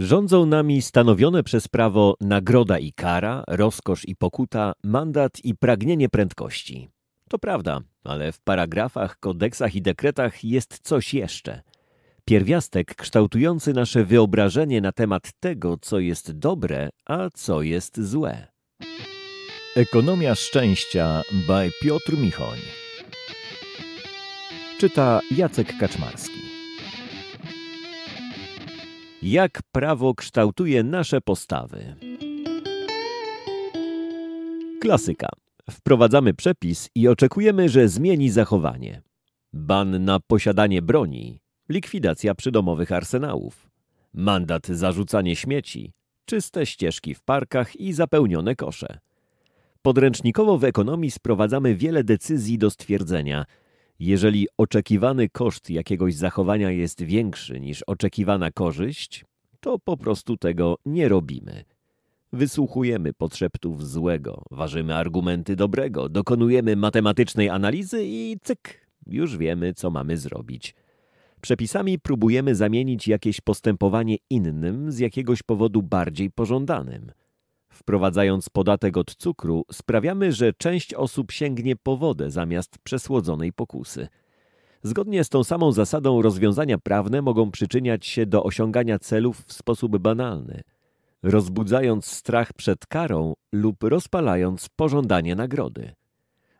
Rządzą nami stanowione przez prawo nagroda i kara, rozkosz i pokuta, mandat i pragnienie prędkości. To prawda, ale w paragrafach, kodeksach i dekretach jest coś jeszcze. Pierwiastek kształtujący nasze wyobrażenie na temat tego, co jest dobre, a co jest złe. Ekonomia szczęścia by Piotr Michoń. Czyta Jacek Kaczmarski. Jak prawo kształtuje nasze postawy? Klasyka. Wprowadzamy przepis i oczekujemy, że zmieni zachowanie. Ban na posiadanie broni, likwidacja przydomowych arsenałów, mandat za rzucanie śmieci, czyste ścieżki w parkach i zapełnione kosze. Podręcznikowo w ekonomii sprowadzamy wiele decyzji do stwierdzenia – jeżeli oczekiwany koszt jakiegoś zachowania jest większy niż oczekiwana korzyść, to po prostu tego nie robimy. Wysłuchujemy podszeptów złego, ważymy argumenty dobrego, dokonujemy matematycznej analizy i cyk, już wiemy, co mamy zrobić. Przepisami próbujemy zamienić jakieś postępowanie innym z jakiegoś powodu bardziej pożądanym – Wprowadzając podatek od cukru, sprawiamy, że część osób sięgnie po wodę zamiast przesłodzonej pokusy. Zgodnie z tą samą zasadą rozwiązania prawne mogą przyczyniać się do osiągania celów w sposób banalny, rozbudzając strach przed karą lub rozpalając pożądanie nagrody.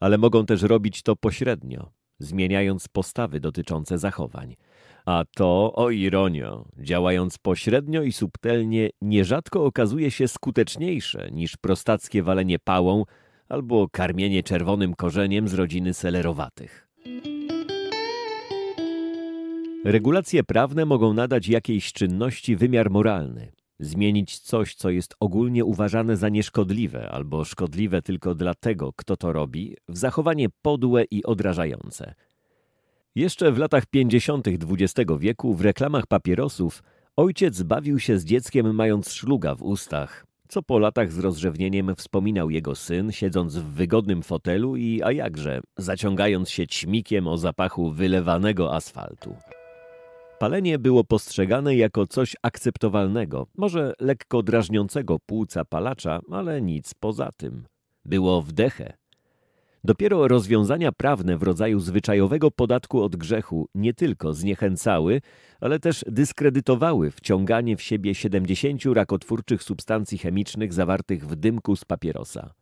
Ale mogą też robić to pośrednio, zmieniając postawy dotyczące zachowań. A to, o ironio, działając pośrednio i subtelnie, nierzadko okazuje się skuteczniejsze niż prostackie walenie pałą albo karmienie czerwonym korzeniem z rodziny selerowatych. Regulacje prawne mogą nadać jakiejś czynności wymiar moralny, Zmienić coś, co jest ogólnie uważane za nieszkodliwe albo szkodliwe tylko dla tego, kto to robi, w zachowanie podłe i odrażające. Jeszcze w latach 50. XX wieku w reklamach papierosów ojciec bawił się z dzieckiem mając szluga w ustach, co po latach z rozrzewnieniem wspominał jego syn, siedząc w wygodnym fotelu i, a jakże, zaciągając się ćmikiem o zapachu wylewanego asfaltu. Palenie było postrzegane jako coś akceptowalnego, może lekko drażniącego płuca palacza, ale nic poza tym. Było wdechę. Dopiero rozwiązania prawne w rodzaju zwyczajowego podatku od grzechu nie tylko zniechęcały, ale też dyskredytowały wciąganie w siebie 70 rakotwórczych substancji chemicznych zawartych w dymku z papierosa.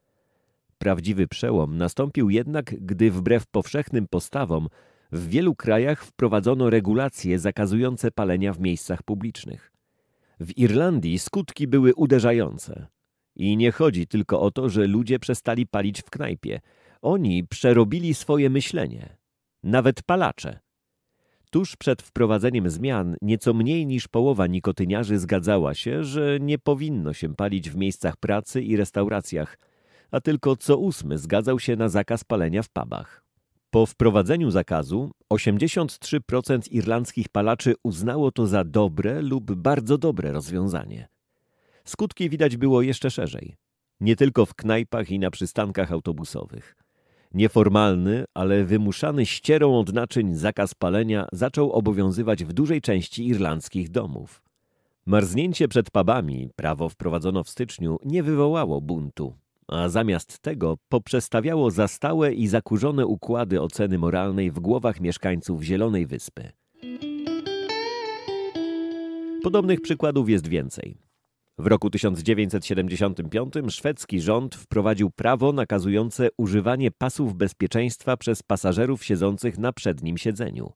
Prawdziwy przełom nastąpił jednak, gdy wbrew powszechnym postawom w wielu krajach wprowadzono regulacje zakazujące palenia w miejscach publicznych. W Irlandii skutki były uderzające. I nie chodzi tylko o to, że ludzie przestali palić w knajpie. Oni przerobili swoje myślenie. Nawet palacze. Tuż przed wprowadzeniem zmian nieco mniej niż połowa nikotyniarzy zgadzała się, że nie powinno się palić w miejscach pracy i restauracjach, a tylko co ósmy zgadzał się na zakaz palenia w pubach. Po wprowadzeniu zakazu 83% irlandzkich palaczy uznało to za dobre lub bardzo dobre rozwiązanie. Skutki widać było jeszcze szerzej. Nie tylko w knajpach i na przystankach autobusowych. Nieformalny, ale wymuszany ścierą od naczyń zakaz palenia zaczął obowiązywać w dużej części irlandzkich domów. Marznięcie przed pubami, prawo wprowadzono w styczniu, nie wywołało buntu a zamiast tego poprzestawiało zastałe i zakurzone układy oceny moralnej w głowach mieszkańców Zielonej Wyspy. Podobnych przykładów jest więcej. W roku 1975 szwedzki rząd wprowadził prawo nakazujące używanie pasów bezpieczeństwa przez pasażerów siedzących na przednim siedzeniu.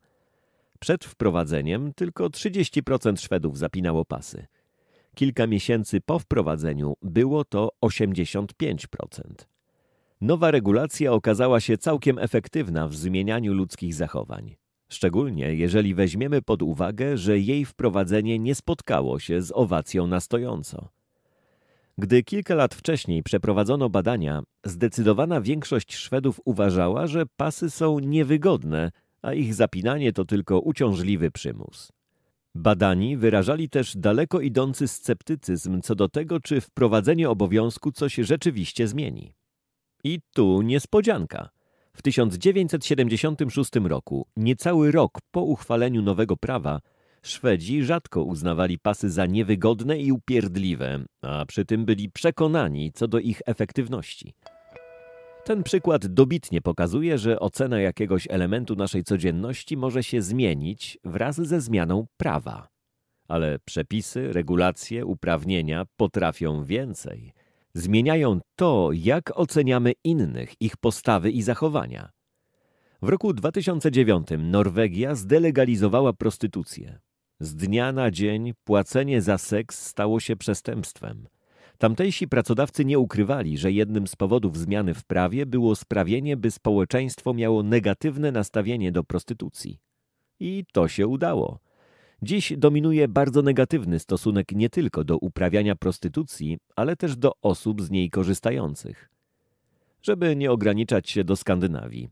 Przed wprowadzeniem tylko 30% Szwedów zapinało pasy. Kilka miesięcy po wprowadzeniu było to 85%. Nowa regulacja okazała się całkiem efektywna w zmienianiu ludzkich zachowań. Szczególnie jeżeli weźmiemy pod uwagę, że jej wprowadzenie nie spotkało się z owacją na stojąco. Gdy kilka lat wcześniej przeprowadzono badania, zdecydowana większość Szwedów uważała, że pasy są niewygodne, a ich zapinanie to tylko uciążliwy przymus. Badani wyrażali też daleko idący sceptycyzm co do tego, czy wprowadzenie obowiązku coś rzeczywiście zmieni. I tu niespodzianka. W 1976 roku, niecały rok po uchwaleniu nowego prawa, Szwedzi rzadko uznawali pasy za niewygodne i upierdliwe, a przy tym byli przekonani co do ich efektywności. Ten przykład dobitnie pokazuje, że ocena jakiegoś elementu naszej codzienności może się zmienić wraz ze zmianą prawa. Ale przepisy, regulacje, uprawnienia potrafią więcej. Zmieniają to, jak oceniamy innych, ich postawy i zachowania. W roku 2009 Norwegia zdelegalizowała prostytucję. Z dnia na dzień płacenie za seks stało się przestępstwem. Tamtejsi pracodawcy nie ukrywali, że jednym z powodów zmiany w prawie było sprawienie, by społeczeństwo miało negatywne nastawienie do prostytucji. I to się udało. Dziś dominuje bardzo negatywny stosunek nie tylko do uprawiania prostytucji, ale też do osób z niej korzystających. Żeby nie ograniczać się do Skandynawii.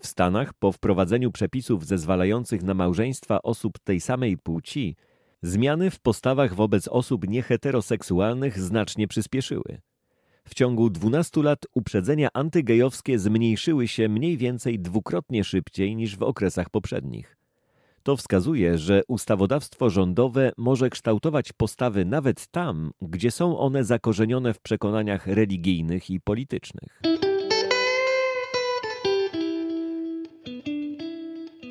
W Stanach po wprowadzeniu przepisów zezwalających na małżeństwa osób tej samej płci Zmiany w postawach wobec osób nieheteroseksualnych znacznie przyspieszyły. W ciągu 12 lat uprzedzenia antygejowskie zmniejszyły się mniej więcej dwukrotnie szybciej niż w okresach poprzednich. To wskazuje, że ustawodawstwo rządowe może kształtować postawy nawet tam, gdzie są one zakorzenione w przekonaniach religijnych i politycznych.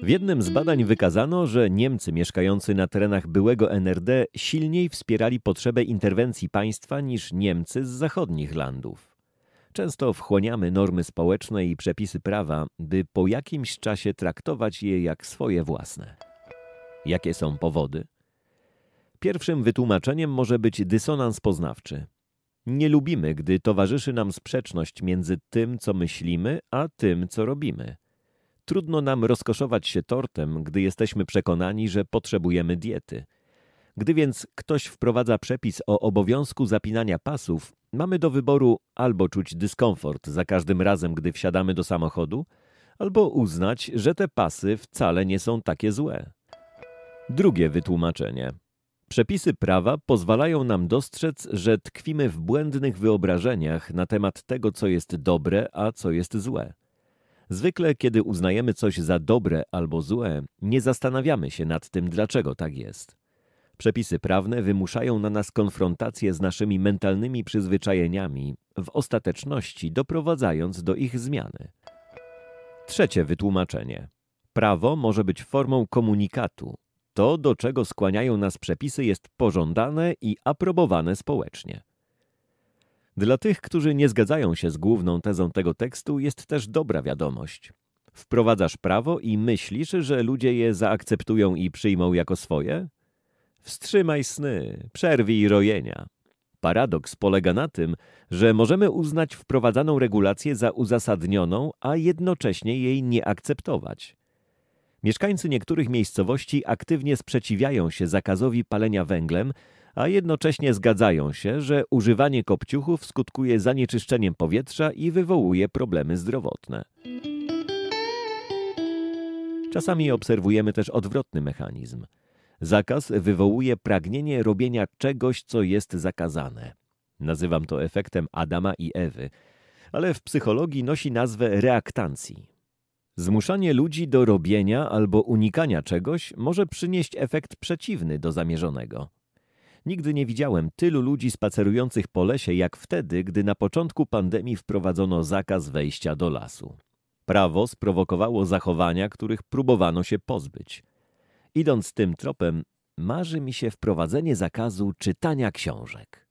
W jednym z badań wykazano, że Niemcy mieszkający na terenach byłego NRD silniej wspierali potrzebę interwencji państwa niż Niemcy z zachodnich landów. Często wchłaniamy normy społeczne i przepisy prawa, by po jakimś czasie traktować je jak swoje własne. Jakie są powody? Pierwszym wytłumaczeniem może być dysonans poznawczy. Nie lubimy, gdy towarzyszy nam sprzeczność między tym, co myślimy, a tym, co robimy. Trudno nam rozkoszować się tortem, gdy jesteśmy przekonani, że potrzebujemy diety. Gdy więc ktoś wprowadza przepis o obowiązku zapinania pasów, mamy do wyboru albo czuć dyskomfort za każdym razem, gdy wsiadamy do samochodu, albo uznać, że te pasy wcale nie są takie złe. Drugie wytłumaczenie. Przepisy prawa pozwalają nam dostrzec, że tkwimy w błędnych wyobrażeniach na temat tego, co jest dobre, a co jest złe. Zwykle, kiedy uznajemy coś za dobre albo złe, nie zastanawiamy się nad tym, dlaczego tak jest. Przepisy prawne wymuszają na nas konfrontację z naszymi mentalnymi przyzwyczajeniami, w ostateczności doprowadzając do ich zmiany. Trzecie wytłumaczenie. Prawo może być formą komunikatu. To, do czego skłaniają nas przepisy, jest pożądane i aprobowane społecznie. Dla tych, którzy nie zgadzają się z główną tezą tego tekstu, jest też dobra wiadomość. Wprowadzasz prawo i myślisz, że ludzie je zaakceptują i przyjmą jako swoje? Wstrzymaj sny, przerwij rojenia. Paradoks polega na tym, że możemy uznać wprowadzaną regulację za uzasadnioną, a jednocześnie jej nie akceptować. Mieszkańcy niektórych miejscowości aktywnie sprzeciwiają się zakazowi palenia węglem, a jednocześnie zgadzają się, że używanie kopciuchów skutkuje zanieczyszczeniem powietrza i wywołuje problemy zdrowotne. Czasami obserwujemy też odwrotny mechanizm. Zakaz wywołuje pragnienie robienia czegoś, co jest zakazane. Nazywam to efektem Adama i Ewy, ale w psychologii nosi nazwę reaktancji. Zmuszanie ludzi do robienia albo unikania czegoś może przynieść efekt przeciwny do zamierzonego. Nigdy nie widziałem tylu ludzi spacerujących po lesie jak wtedy, gdy na początku pandemii wprowadzono zakaz wejścia do lasu. Prawo sprowokowało zachowania, których próbowano się pozbyć. Idąc tym tropem, marzy mi się wprowadzenie zakazu czytania książek.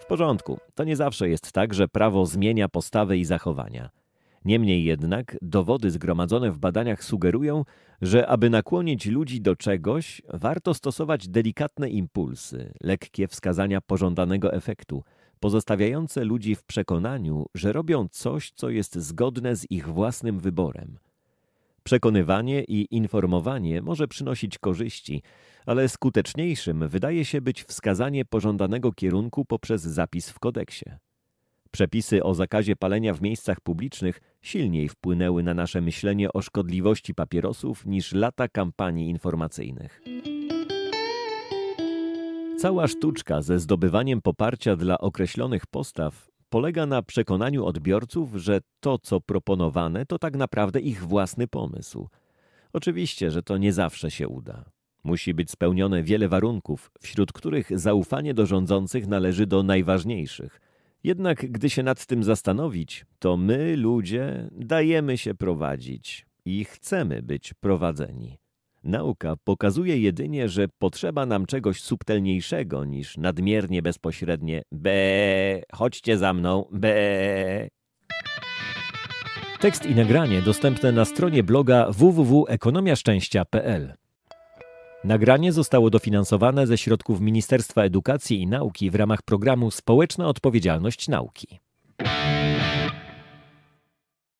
W porządku, to nie zawsze jest tak, że prawo zmienia postawy i zachowania. Niemniej jednak dowody zgromadzone w badaniach sugerują, że aby nakłonić ludzi do czegoś, warto stosować delikatne impulsy, lekkie wskazania pożądanego efektu, pozostawiające ludzi w przekonaniu, że robią coś, co jest zgodne z ich własnym wyborem. Przekonywanie i informowanie może przynosić korzyści, ale skuteczniejszym wydaje się być wskazanie pożądanego kierunku poprzez zapis w kodeksie. Przepisy o zakazie palenia w miejscach publicznych silniej wpłynęły na nasze myślenie o szkodliwości papierosów niż lata kampanii informacyjnych. Cała sztuczka ze zdobywaniem poparcia dla określonych postaw polega na przekonaniu odbiorców, że to, co proponowane, to tak naprawdę ich własny pomysł. Oczywiście, że to nie zawsze się uda. Musi być spełnione wiele warunków, wśród których zaufanie do rządzących należy do najważniejszych – jednak gdy się nad tym zastanowić, to my, ludzie, dajemy się prowadzić i chcemy być prowadzeni. Nauka pokazuje jedynie, że potrzeba nam czegoś subtelniejszego niż nadmiernie bezpośrednie B, chodźcie za mną, B. Tekst i nagranie dostępne na stronie bloga www.ekonomiaszczęścia.pl. Nagranie zostało dofinansowane ze środków Ministerstwa Edukacji i Nauki w ramach programu Społeczna Odpowiedzialność Nauki.